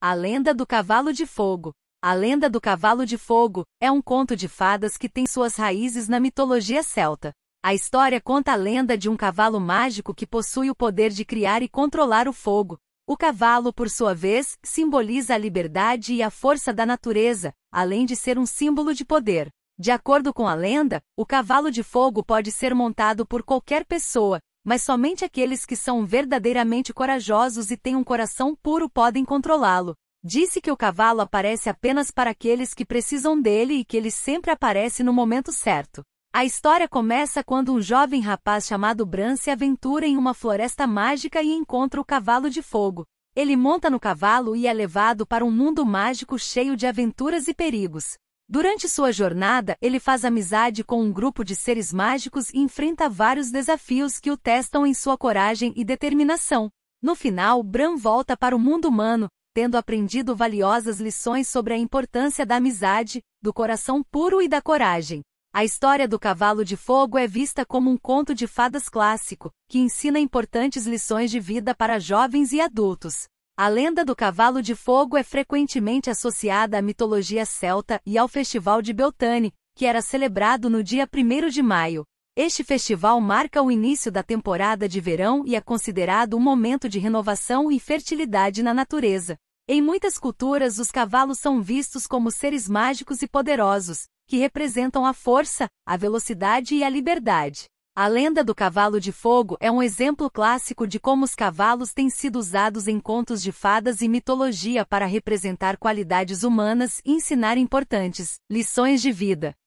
A Lenda do Cavalo de Fogo. A Lenda do Cavalo de Fogo é um conto de fadas que tem suas raízes na mitologia celta. A história conta a lenda de um cavalo mágico que possui o poder de criar e controlar o fogo. O cavalo, por sua vez, simboliza a liberdade e a força da natureza, além de ser um símbolo de poder. De acordo com a lenda, o cavalo de fogo pode ser montado por qualquer pessoa, mas somente aqueles que são verdadeiramente corajosos e têm um coração puro podem controlá-lo. Disse que o cavalo aparece apenas para aqueles que precisam dele e que ele sempre aparece no momento certo. A história começa quando um jovem rapaz chamado Bran se aventura em uma floresta mágica e encontra o cavalo de fogo. Ele monta no cavalo e é levado para um mundo mágico cheio de aventuras e perigos. Durante sua jornada, ele faz amizade com um grupo de seres mágicos e enfrenta vários desafios que o testam em sua coragem e determinação. No final, Bran volta para o mundo humano, tendo aprendido valiosas lições sobre a importância da amizade, do coração puro e da coragem. A história do Cavalo de Fogo é vista como um conto de fadas clássico, que ensina importantes lições de vida para jovens e adultos. A lenda do cavalo de fogo é frequentemente associada à mitologia celta e ao Festival de Beltane, que era celebrado no dia 1 de maio. Este festival marca o início da temporada de verão e é considerado um momento de renovação e fertilidade na natureza. Em muitas culturas, os cavalos são vistos como seres mágicos e poderosos, que representam a força, a velocidade e a liberdade. A lenda do cavalo de fogo é um exemplo clássico de como os cavalos têm sido usados em contos de fadas e mitologia para representar qualidades humanas e ensinar importantes lições de vida.